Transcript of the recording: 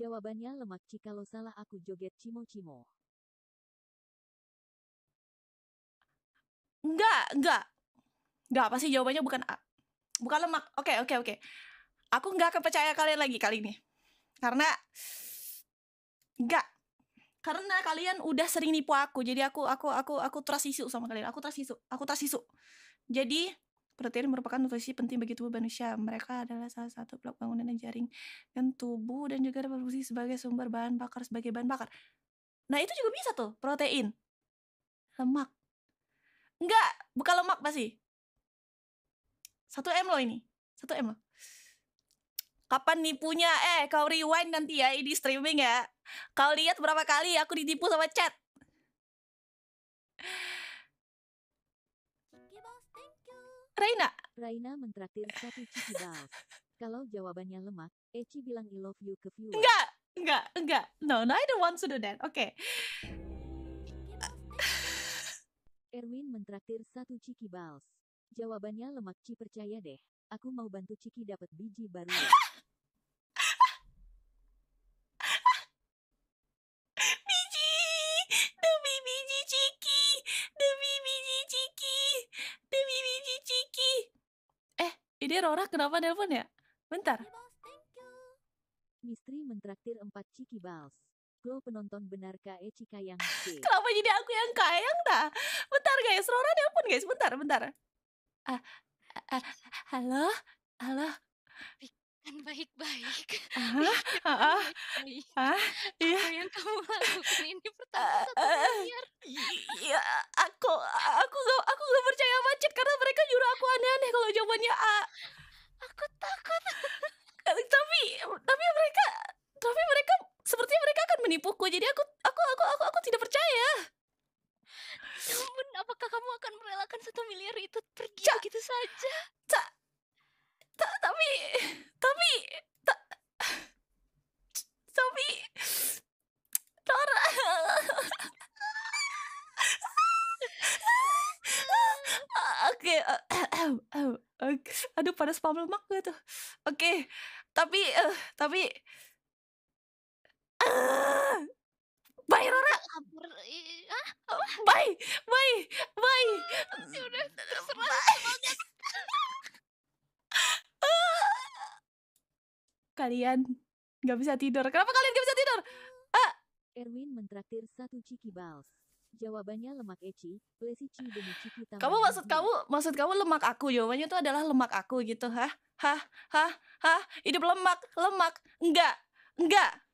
Jawabannya lemak lo salah aku joget cimo-cimo. Enggak, enggak. Enggak, pasti jawabannya bukan A. Bukan lemak. Oke, okay, oke, okay, oke. Okay. Aku enggak kepercaya kalian lagi kali ini. Karena enggak. Karena kalian udah sering nipu aku. Jadi aku aku aku aku trust isu sama kalian. Aku trust isu. Aku trust isu. Jadi Protein merupakan nutrisi penting bagi tubuh manusia. Mereka adalah salah satu blok bangunan dan jaring dan tubuh dan juga berfungsi sebagai sumber bahan bakar sebagai bahan bakar. Nah, itu juga bisa tuh, protein. Lemak. Enggak, bukan lemak pasti. Satu m loh ini. satu m loh. Kapan nipunya? Eh, kau rewind nanti ya, ini streaming ya. Kau lihat berapa kali aku ditipu sama chat. Raina. Raina mentraktir satu Cici balls. Kalau jawabannya lemak, Eci bilang I love you ke viewer. Enggak, enggak, enggak. No, no, I don't want to do that. Oke. Okay. Erwin mentraktir satu Ciki Bals. Jawabannya lemak Ci percaya deh. Aku mau bantu Ciki dapat biji baru. Ini iya, Rora kenapa nelpon ya? Bentar. Misteri mentraktir empat Ciki Bals. Go penonton benar KE yang C. Kenapa jadi aku yang e yang tak? Bentar guys, Rora nelpon guys, bentar, bentar. Ah, ah, ah halo? Halo? Kan baik-baik. Ah, ah, ah, ah, ah iya. Apa yang kamu lakukan ini aku aneh-aneh kalau jawabannya A aku takut eh, tapi tapi mereka tapi mereka sepertinya mereka akan menipuku jadi aku aku aku aku aku tidak percaya ya apakah kamu akan merelakan satu miliar itu pergi Ca begitu saja tak ta, tapi tapi Oke, okay, uh, eh, uh, eh, uh, eh, aduh pada spam lemak gue tuh. Oke, okay, tapi uh, tapi uh, bye Rora. Bye, bye, bye. Kalian nggak bisa tidur. Kenapa kalian nggak bisa tidur? Hmm. Ah. Erwin mentraktir satu ciki Jawabannya lemak eci, demi benci kita. Kamu maksud kamu maksud kamu lemak aku jawabannya itu adalah lemak aku gitu, hah? Hah? Hah? Hah? Hidup lemak, lemak. Enggak. Enggak.